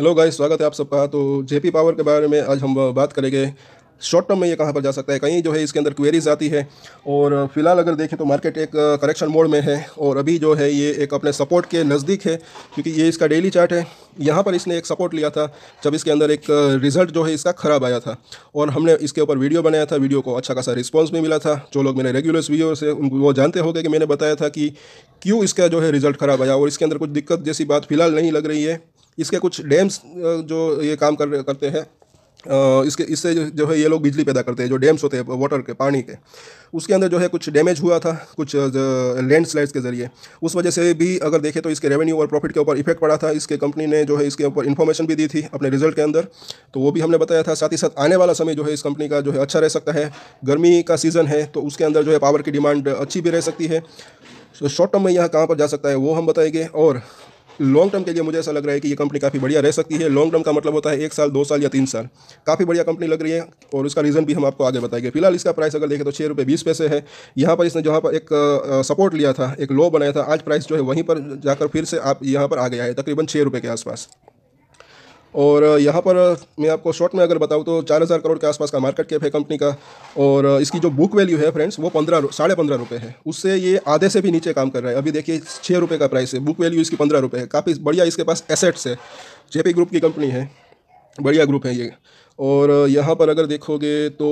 hello guys स्वागत है आप सबका तो जेपी पावर के बारे में आज हम बात करेंगे शॉर्ट टर्म में ये कहाँ पर जा सकता है कहीं जो है इसके अंदर क्वेरीज आती है और फिलहाल अगर देखें तो मार्केट एक करेक्शन मोड में है और अभी जो है ये एक अपने सपोर्ट के नज़दीक है क्योंकि ये इसका डेली चार्ट है यहाँ पर इसने एक सपोर्ट लिया था जब इसके अंदर एक रिजल्ट जो है इसका ख़राब आया था और हमने इसके ऊपर वीडियो बनाया था वीडियो को अच्छा खासा रिस्पॉन्स भी मिला था जो लोग मेरे वीडियो व्यूअर्स है वो जानते हो कि मैंने बताया था कि क्यों इसका जो है रिजल्ट ख़राब आया और इसके अंदर कुछ दिक्कत जैसी बात फिलहाल नहीं लग रही है इसके कुछ डैम्स जो ये काम कर करते हैं इसके इससे जो है ये लोग बिजली पैदा करते हैं जो डैम्स होते हैं वाटर के पानी के उसके अंदर जो है कुछ डैमेज हुआ था कुछ लैंड स्लाइड्स के जरिए उस वजह से भी अगर देखें तो इसके रेवेन्यू और प्रॉफिट के ऊपर इफेक्ट पड़ा था इसके कंपनी ने जो है इसके ऊपर इन्फॉर्मेशन भी दी थी अपने रिजल्ट के अंदर तो वो भी हमने बताया था साथ ही साथ आने वाला समय जो है इस कंपनी का जो है अच्छा रह सकता है गर्मी का सीज़न है तो उसके अंदर जो है पावर की डिमांड अच्छी भी रह सकती है शॉर्ट तो टर्म में यह कहाँ पर जा सकता है वो हम बताएंगे और लॉन्ग टर्म के लिए मुझे ऐसा लग रहा है कि ये कंपनी काफ़ी बढ़िया रह सकती है लॉन्ग टर्म का मतलब होता है एक साल दो साल या तीन साल काफ़ी बढ़िया कंपनी लग रही है और उसका रीज़न भी हम आपको आगे बताएंगे फिलहाल इसका प्राइस अगर देखें तो छः रुपये बीस पैसे है यहाँ पर इसने जहाँ पर एक सपोर्ट लिया था एक लो बनाया था आज प्राइस जो है वहीं पर जाकर फिर से आप यहाँ पर आ गया है तकरीबन छः रुपये के आसपास और यहाँ पर मैं आपको शॉर्ट में अगर बताऊँ तो चार हज़ार करोड़ के आसपास का मार्केट कैप है कंपनी का और इसकी जो बुक वैल्यू है फ्रेंड्स वो पंद्रह साढ़े पंद्रह रुपये है उससे ये आधे से भी नीचे काम कर रहा है अभी देखिए छः रुपये का प्राइस है बुक वैल्यू इसकी पंद्रह रुपये है काफ़ी बढ़िया इसके पास एसेट्स है जेपी ग्रुप की कंपनी है बढ़िया ग्रुप है ये और यहाँ पर अगर देखोगे तो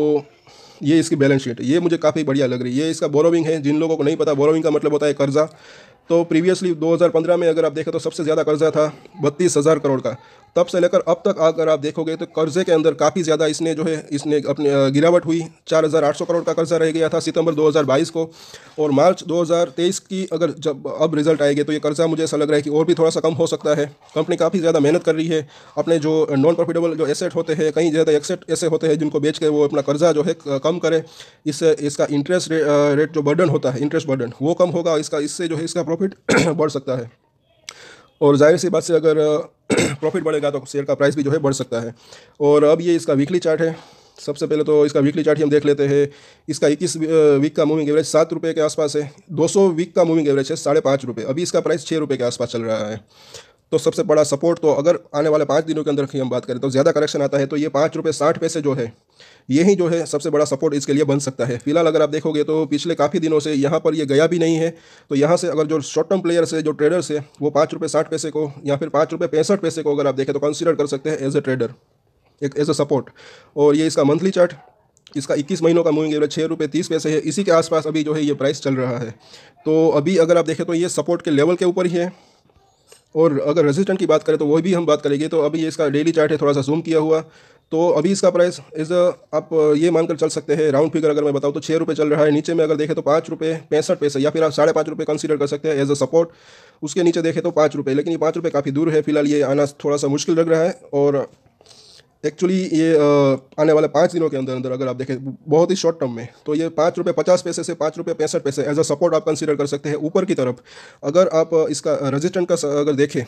ये इसकी बैलेंस शीट ये मुझे काफ़ी बढ़िया लग रही है ये इसका बोरोविंग है जिन लोगों को नहीं पता बोरोविंग का मतलब होता है कर्जा तो प्रीवियसली 2015 में अगर आप देखें तो सबसे ज़्यादा कर्जा था बत्तीस हज़ार करोड़ का तब से लेकर अब तक अगर आप देखोगे तो कर्जे के अंदर काफ़ी ज़्यादा इसने जो है इसने अपने गिरावट हुई 4,800 करोड़ का कर्जा रह गया था सितंबर 2022 को और मार्च 2023 की अगर जब अब रिजल्ट आएंगे तो ये कर्जा मुझे ऐसा लग रहा है कि और भी थोड़ा सा कम हो सकता है कंपनी काफ़ी ज़्यादा मेहनत कर रही है अपने जो नॉन प्रॉफिटेबल जो एसेट होते हैं कहीं ज़्यादा एक्सेट ऐसे होते हैं जिनको बेच के वो अपना कर्जा जो है कम करे इससे इसका इंटरेस्ट रे, रेट जो बर्डन होता है इंटरेस्ट बर्डन वो कम होगा इसका इससे जो है इसका प्रॉफिट बढ़ सकता है और जाहिर सी बात से अगर प्रॉफिट बढ़ेगा तो शेयर का प्राइस भी जो है बढ़ सकता है और अब ये इसका वीकली चार्ट है सबसे पहले तो इसका वीकली चार्ट ही हम देख लेते हैं इसका 21 वीक का मूविंग एवरेज सात रुपये के आसपास है 200 वीक का मूविंग एवरेज है साढ़े पाँच रुपये अभी इसका प्राइस छः रुपये के आसपास चल रहा है तो सबसे बड़ा सपोर्ट तो अगर आने वाले पाँच दिनों के अंदर की हम बात करें तो ज़्यादा करेक्शन आता है तो ये पाँच रुपये साठ पैसे जो है यही जो है सबसे बड़ा सपोर्ट इसके लिए बन सकता है फिलहाल अगर आप देखोगे तो पिछले काफ़ी दिनों से यहाँ पर ये गया भी नहीं है तो यहाँ से अगर जो शॉर्ट टर्म प्लेयर्स है जो ट्रेडर्स है वो पाँच रुपये साठ पैसे को या फिर पाँच रुपये पैंसठ पैसे को अगर आप देखें तो कंसिडर कर सकते हैं एज ए ट्रेडर एक एज अ सपोर्ट और ये इसका मंथली चार्ट इसका 21 महीनों का मूविंग एवरेज छः रुपये तीस पैसे है इसी के आसपास अभी जो है ये प्राइस चल रहा है तो अभी अगर आप देखें तो ये सपोर्ट के लेवल के ऊपर ही है और अगर रेजिस्टेंट की बात करें तो वही भी हम बात करेंगे तो अभी इसका डेली चार्ट है थोड़ा सा जूम किया हुआ तो अभी इसका प्राइस इज आप ये मानकर चल सकते हैं राउंड फिगर अगर मैं बताऊँ तो छः रुपये चल रहा है नीचे में अगर देखें तो पाँच रुपये पैंसठ पैसे या फिर आप साढ़े पाँच रुपये कंसिडर कर सकते हैं एज अ सपोर्ट उसके नीचे देखें तो पाँच रुपये लेकिन ये पाँच रुपये काफ़ी दूर है फिलहाल ये आना थोड़ा सा मुश्किल लग रहा है और एक्चुअली ये आने वाले पाँच दिनों के अंदर अंदर अगर आप देखें बहुत ही शॉर्ट टर्म में तो ये पाँच रुपये पचास पैसे से पाँच रुपये पैंसठ पैसे एज अ सपोर्ट आप कंसिडर कर सकते हैं ऊपर की तरफ अगर आप इसका रजिस्टेंट का अगर देखें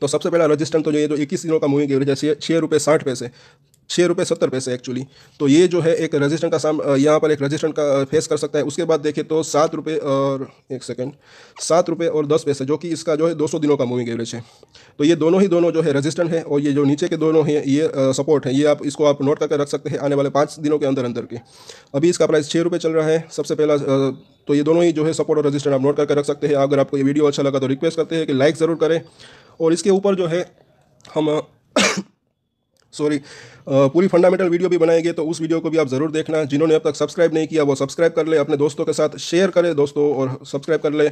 तो सबसे पहला रजिस्टेंट तो जो ये जो इक्कीस दिनों का मूविंग एवरेज है छः रुपये साठ पैसे छः रुपये सत्तर पैसे एक्चुअली तो ये जो है एक रजिस्टेंट का साम यहाँ पर एक रजिस्टेंट का फेस कर सकता है उसके बाद देखें तो सात रुपये और एक सेकेंड सात रुपये और दस पैसे जो कि इसका जो है दो सौ दिनों का मूविंग एवरेज है तो ये दोनों ही दोनों जो है रजिस्टेंट है और ये जो नीचे के दोनों हैं ये सपोर्ट है ये आप इसको आप नोट करके रख सकते हैं आने वाले पाँच दिनों के अंदर अंदर के अभी इसका प्राइस छः रुपये चल रहा है सबसे पहला तो ये दोनों ही जो है सपोर्ट और रजिस्टेंट आप नोट करके रख सकते हैं अगर आपको ये वीडियो अच्छा लगा तो रिक्वेस्ट करते हैं कि लाइक ज़रूर करें और इसके ऊपर जो है हम सॉरी पूरी फंडामेंटल वीडियो भी बनाएंगे तो उस वीडियो को भी आप ज़रूर देखना जिन्होंने अब तक सब्सक्राइब नहीं किया वो सब्सक्राइब कर ले अपने दोस्तों के साथ शेयर करें दोस्तों और सब्सक्राइब कर ले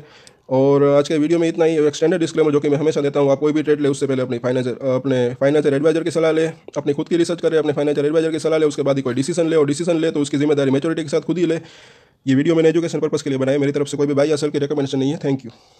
और आज के वीडियो में इतना ही एक्सटेंडेड डिस्क्लेमर जो कि मैं हमेशा देता हूँ आप कोई भी ट्रेड ले उससे पहले अपनी फाइनेंशियल अपने फाइनेंशियल एडवाइजर की सलाह ले अपनी खुद की रिसर्च करें अपने फाइनेंशियल एडवाइजर की सलाह ले उसके बाद ही कोई डिसीजन ले और डिसीजन ले तो उसकी जिम्मेदारी मेचोरिटी के साथ खुद ही ले ये वीडियो मैंने एजुकेशन पर्पस के लिए बनाया मेरी तरफ से कोई भी बाई असल की रिकमेंडेशन नहीं है थैंक यू